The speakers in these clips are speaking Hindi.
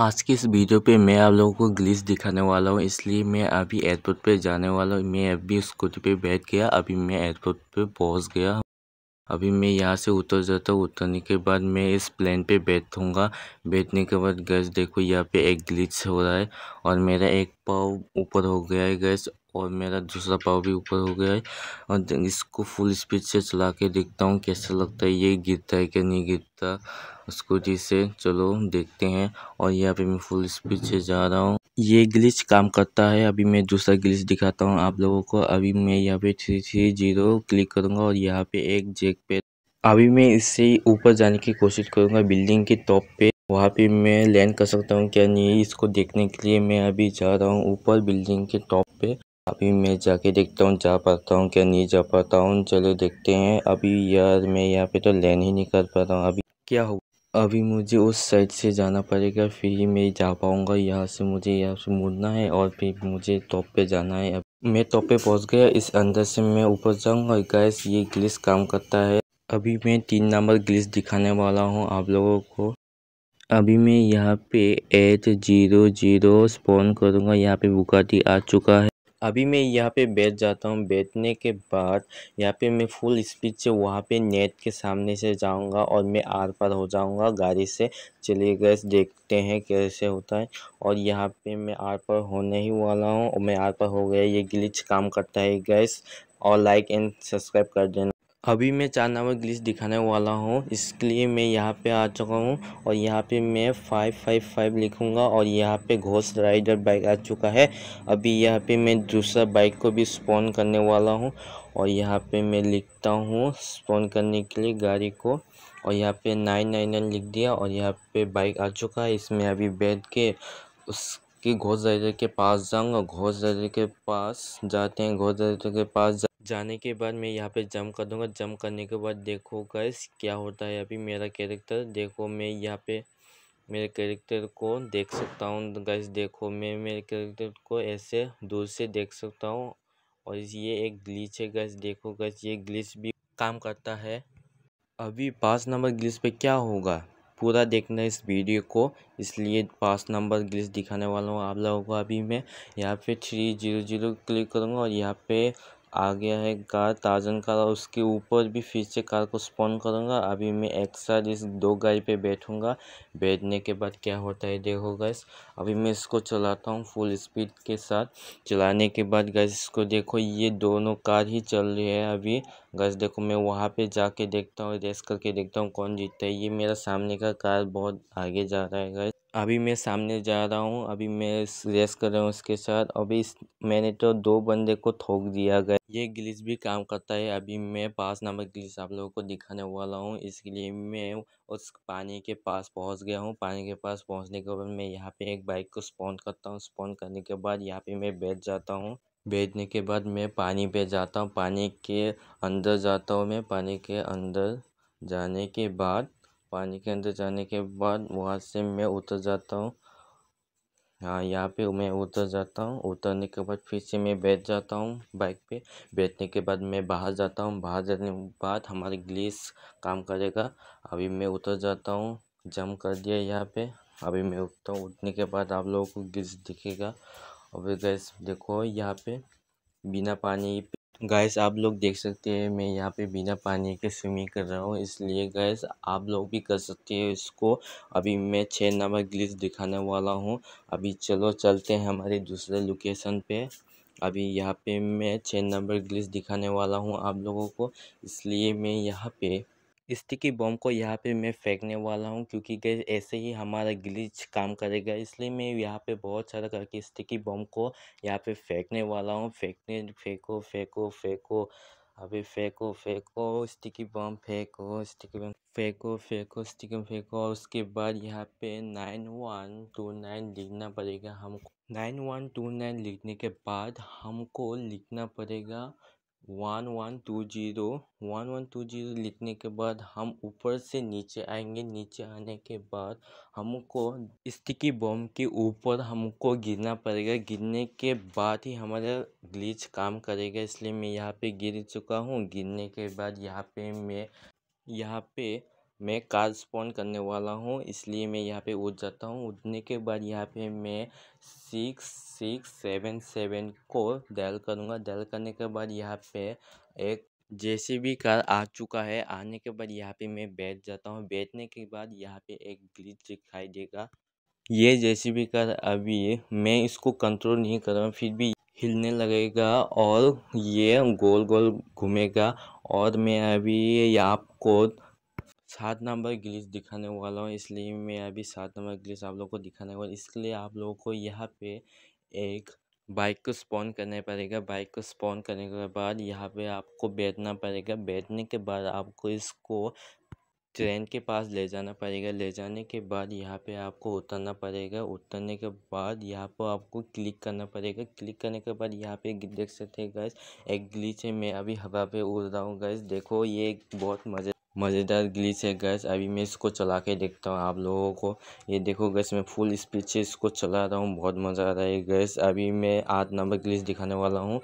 आज के इस वीडियो पे मैं आप लोगों को ग्लिच दिखाने वाला हूँ इसलिए मैं अभी एयरपोर्ट पे जाने वाला हूँ मैं अभी स्कूटी पे बैठ गया अभी मैं एयरपोर्ट पे पहुँच गया अभी मैं यहाँ से उतर जाता हूँ उतरने के बाद मैं इस प्लेन पे बैठूँगा बैठने के बाद गैस देखो यहाँ पे एक ग्लिच हो रहा है और मेरा एक पाव ऊपर हो गया है गैस और मेरा दूसरा पाव भी ऊपर हो गया है और इसको फुल स्पीड से चला के देखता हूँ कैसा लगता है ये गिरता है कि नहीं गिरता स्कूटी से चलो देखते हैं और यहाँ पे मैं फुल स्पीड से जा रहा हूँ ये ग्लिच काम करता है अभी मैं दूसरा ग्लिच दिखाता हूँ आप लोगों को अभी मैं यहाँ पे थ्री थ्री जीरो क्लिक करूँगा और यहाँ पे एक जेक पे अभी मैं इससे ऊपर जाने की कोशिश करूँगा बिल्डिंग के टॉप पे वहाँ पे मैं लैंड कर सकता हूँ क्या नहीं इसको देखने के लिए मैं अभी जा रहा हूँ ऊपर बिल्डिंग के टॉप पे अभी मैं जाके देखता हूँ जा पाता हूँ क्या नहीं जा पाता हूँ चलो देखते हैं अभी यार मैं यहाँ पे तो लैंड ही नहीं कर पा रहा हूँ अभी क्या हो अभी मुझे उस साइड से जाना पड़ेगा फिर ही मैं जा पाऊँगा यहाँ से मुझे यहाँ से मुड़ना है और फिर मुझे टॉप पे जाना है मैं टॉप पे पहुँच गया इस अंदर से मैं ऊपर जाऊँगा गैस ये ग्लिस काम करता है अभी मैं तीन नंबर ग्लिस दिखाने वाला हूँ आप लोगों को अभी मैं यहाँ पे एट जीरो जीरो स्पॉन करूँगा यहाँ पे बुकाटी आ चुका है अभी मैं यहाँ पे बैठ जाता हूँ बैठने के बाद यहाँ पे मैं फुल स्पीड से वहाँ पे नेट के सामने से जाऊँगा और मैं आर पार हो जाऊँगा गाड़ी से चलिए गैस देखते हैं कैसे होता है और यहाँ पे मैं आर पार होने ही वाला हूँ और मैं आर पार हो गया ये ग्लिच काम करता है गैस और लाइक एंड सब्सक्राइब कर देना अभी मैं चार नंबर ग्लिच दिखाने वाला हूँ इसके लिए मैं यहाँ पे आ चुका हूँ और यहाँ पे मैं फाइव फाइव फाइव लिखूँगा और यहाँ पे घोष राइडर बाइक आ चुका है अभी यहाँ पे मैं दूसरा बाइक को भी स्पॉन करने वाला हूँ और यहाँ पे मैं लिखता हूँ स्पॉन करने के लिए गाड़ी को और यहाँ पे नाइन नाइन नाइन लिख दिया और यहाँ पे बाइक आ चुका है इसमें अभी बैठ के उसके घोष राइडर के पास जाऊंगा घोष राइडर के पास जाते हैं घोष राइडर के पास जाने के बाद मैं यहाँ पे जम कर दूँगा जम करने के बाद देखो गैस क्या होता है अभी मेरा कैरेक्टर देखो मैं यहाँ पे मेरे कैरेक्टर को देख सकता हूँ गैस देखो मैं मेरे कैरेक्टर को ऐसे दूर से देख सकता हूँ और ये एक ग्लिच है गैस देखो गैस ये ग्लिच भी काम करता है अभी पाँच नंबर ग्लिच पे क्या होगा पूरा देखना इस वीडियो को इसलिए पास नंबर ग्लिच दिखाने वाला हूँ आप लोगों को अभी मैं यहाँ पे थ्री जीरो जीरो क्लिक करूँगा और यहाँ पे आ गया है कार ताजन कार और उसके ऊपर भी फिर से कार को स्पॉन करूँगा अभी मैं एक साथ इस दो गाड़ी पे बैठूँगा बैठने के बाद क्या होता है देखो गैस अभी मैं इसको चलाता हूँ फुल स्पीड के साथ चलाने के बाद गैस इसको देखो ये दोनों कार ही चल रही है अभी गैस देखो मैं वहाँ पे जाके देखता हूँ रेस करके देखता हूँ कौन जीतता है ये मेरा सामने का कार बहुत आगे जा रहा है गैस अभी मैं सामने जा रहा हूँ अभी मैं रेस कर रहा हूँ इसके साथ अभी इस मैंने तो दो बंदे को थोक दिया गया ये ग्लिस भी काम करता है अभी मैं पास नंबर ग्लिस आप लोगों को दिखाने वाला हूँ इसलिए मैं उस पानी के पास पहुँच गया हूँ पानी के पास पहुँचने के बाद मैं यहाँ पे एक बाइक को स्पॉन करता हूँ स्पॉन करने के बाद यहाँ पे मैं बैठ जाता हूँ बैठने के बाद मैं पानी पे जाता हूँ पानी के अंदर जाता हूँ मैं पानी के अंदर जाने के बाद पानी के अंदर जाने के बाद वहाँ से मैं उतर जाता हूँ हाँ यहाँ पे मैं उतर जाता हूँ उतरने के बाद फिर से मैं बैठ जाता हूँ बाइक पे बैठने के बाद मैं बाहर जाता हूँ बाहर जाने के बाद हमारे ग्लीस काम करेगा अभी मैं उतर जाता हूँ जम कर दिया यहाँ पे अभी मैं उठता हूँ उठने के बाद आप लोगों को ग्लिस दिखेगा अभी गैस देखो यहाँ पे बिना पानी गैस आप लोग देख सकते हैं मैं यहाँ पे बिना पानी के स्विमिंग कर रहा हूँ इसलिए गैस आप लोग भी कर सकते हैं इसको अभी मैं छः नंबर ग्लिस दिखाने वाला हूँ अभी चलो चलते हैं हमारे दूसरे लोकेशन पे अभी यहाँ पे मैं छः नंबर ग्लिस दिखाने वाला हूँ आप लोगों को इसलिए मैं यहाँ पे स्टिकी बम को यहाँ पे मैं फेंकने वाला हूँ क्योंकि गैस ऐसे ही हमारा ग्लिच काम करेगा इसलिए मैं यहाँ पे बहुत सारा करके स्टिकी बम को यहाँ पे फेंकने वाला हूँ फेंकने फेंको फेंको फेंको अभी फेंको फेंको स्टिकी बम फेंको स्टिकी बम फेंको फेंको स्टिकी बम फेंको और उसके बाद यहाँ पे नाइन वन टू नाइन लिखना पड़ेगा हमको नाइन वन टू नाइन लिखने के बाद हमको लिखना पड़ेगा one one two zero one one two zero लिखने के बाद हम ऊपर से नीचे आएंगे नीचे आने के बाद हमको स्टिकी बॉम के ऊपर हमको गिरना पड़ेगा गिरने के बाद ही हमारा ग्लिच काम करेगा इसलिए मैं यहाँ पे गिर चुका हूँ गिरने के बाद यहाँ पे मैं यहाँ पे मैं स्पॉन करने वाला हूँ इसलिए मैं यहाँ पे उठ जाता हूँ उठने के बाद यहाँ पे मैं सिक्स सिक्स सेवन सेवन को डायल करूँगा डायल करने के बाद यहाँ पे एक जैसे भी कार आ चुका है आने के बाद यहाँ पे मैं बैठ जाता हूँ बैठने के बाद यहाँ पे एक ग्लिच दिखाई देगा ये जैसे भी कार अभी मैं इसको कंट्रोल नहीं कर रहा फिर भी हिलने लगेगा और ये गोल गोल घूमेगा और मैं अभी आपको सात नंबर ग्लिच दिखाने वाला हूँ इसलिए मैं अभी सात नंबर ग्लिच आप लोग को दिखाने वाला इसलिए आप लोगों को यहाँ पे एक बाइक को स्पॉन करना पड़ेगा बाइक को स्पॉन करने के बाद यहाँ पे आपको बैठना पड़ेगा बैठने के बाद आपको इसको ट्रेन के पास ले जाना पड़ेगा ले जाने के बाद यहाँ पे आपको उतरना पड़ेगा उतरने के बाद यहाँ पर आपको क्लिक करना पड़ेगा क्लिक करने के बाद यहाँ पे देख सकते हैं गैस एक ग्लीच है मैं अभी हवा पे उड़ रहा हूँ गैस देखो ये बहुत मज़े मज़ेदार ग्लिच है गैस अभी मैं इसको चला के देखता हूँ आप लोगों को ये देखो गैस मैं फुल स्पीड से इसको चला रहा हूँ बहुत मज़ा आ रहा है गैस अभी मैं आठ नंबर ग्लिच दिखाने वाला हूँ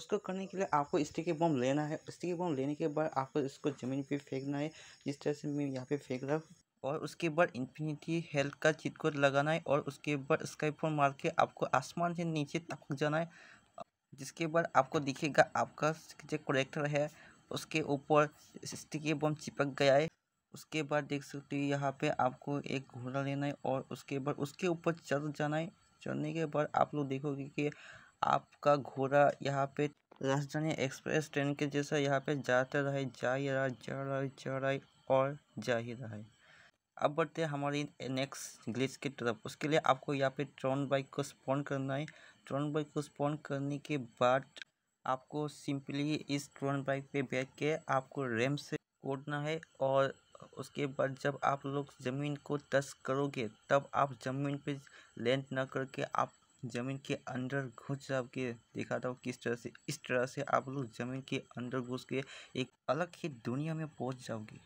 उसको करने के लिए आपको स्टिकी बम लेना है स्टिकी बम लेने के बाद आपको इसको ज़मीन पे फेंकना है जिस तरह से मैं यहाँ पे फेंक रहा हूँ और उसके बाद इन्फिनिटी हेल्थ का चित को लगाना है और उसके बाद स्काई फोन मार के आपको आसमान से नीचे तक जाना है जिसके बाद आपको दिखेगा आपका जो करेक्टर है उसके ऊपर स्टिकी बम चिपक गया है उसके बाद देख सकते हो यहाँ पे आपको एक घोड़ा लेना है और उसके बाद उसके ऊपर चढ़ जाना है चढ़ने के बाद आप लोग देखोगे कि आपका घोड़ा यहाँ पे राजधानी एक्सप्रेस ट्रेन के जैसा यहाँ पे जाता रहे जा ही रहा जा रहा है जा रहा है और जा ही रहा है अब बढ़ते हैं हमारी नेक्स्ट ग्लिच की तरफ उसके लिए आपको यहाँ पे ट्रॉन बाइक को स्पॉन करना है ट्रॉन बाइक को स्पॉन करने के बाद आपको सिंपली इस ट्रोन बाइक पे बैठ के आपको रैम से कूदना है और उसके बाद जब आप लोग ज़मीन को टच करोगे तब आप ज़मीन पे लैंड ना करके आप ज़मीन के अंदर घुस जाओगे दिखाता हूँ किस तरह से इस तरह से आप लोग ज़मीन के अंदर घुस के एक अलग ही दुनिया में पहुँच जाओगे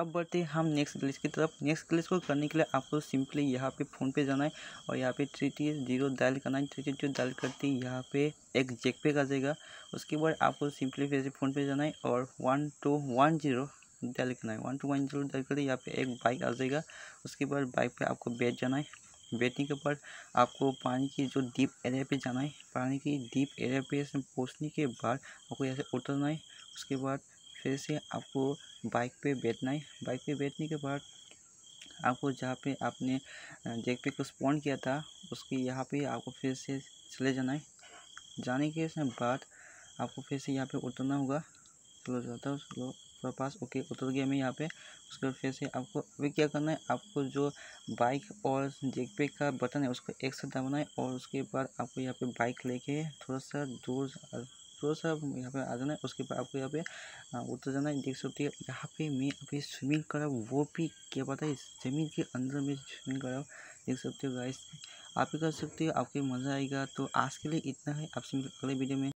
अब बढ़ते हैं हम नेक्स्ट ग्लिच की तरफ नेक्स्ट ग्लिच को करने के लिए आपको सिंपली यहाँ पे फ़ोन पे जाना है और यहाँ पे थ्री टी जीरो डायल करना है थ्री टी जीरो डायल करते हैं यहाँ पे एक जेक पे का जाएगा उसके बाद आपको सिंपली फिर से फ़ोन पे जाना है और one two one zero dial करना है one two one zero dial करते यहाँ पे एक बाइक आ जाएगा उसके बाद बाइक पर आपको बैठ जाना है बैठने के बाद आपको पानी की जो डीप एरिया पे जाना है पानी की डीप एरिया पे पहुँचने के बाद आपको यहाँ से उतरना है उसके बाद फिर से आपको बाइक पे बैठना है बाइक पे बैठने के बाद आपको जहाँ पे आपने जेक पे को स्पॉन्ड किया था उसकी यहाँ पे आपको फिर से चले जाना है जाने के बाद आपको फिर से यहाँ पे उतरना होगा स्लो जाता है स्लो थोड़ा पास ओके उतर गया मैं यहाँ पे उसके बाद फिर से आपको अभी क्या करना है आपको जो बाइक और जेक पे का बटन है उसको एक साथ दबाना है और उसके बाद आपको यहाँ पे बाइक लेके थोड़ा सा दूर थोड़ा तो सा यहाँ पे आ जाना है उसके बाद आपको यहाँ पे हाँ, उतर जाना है देख सकते हो यहाँ पे मैं अभी स्विमिंग कर रहा हूँ वो भी क्या पता है ज़मीन के अंदर में स्विमिंग कर रहा हूँ देख सकते हो गाइस आप भी कर सकते हो आपके मज़ा आएगा तो आज के लिए इतना है आपसे अगले वीडियो में